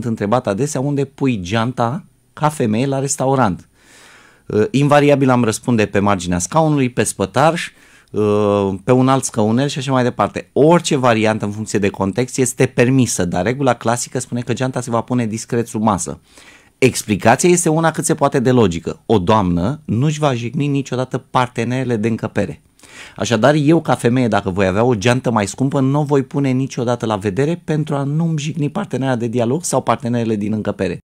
sunt întrebat adesea unde pui geanta ca femeie la restaurant. Uh, invariabil am răspunde pe marginea scaunului, pe spătarș, uh, pe un alt scaunel și așa mai departe. Orice variantă în funcție de context este permisă, dar regula clasică spune că geanta se va pune discret sub masă. Explicația este una cât se poate de logică. O doamnă nu-și va jigni niciodată partenerele de încăpere. Așadar, eu ca femeie, dacă voi avea o geantă mai scumpă, nu o voi pune niciodată la vedere pentru a nu-mi jigni partenera de dialog sau partenerele din încăpere.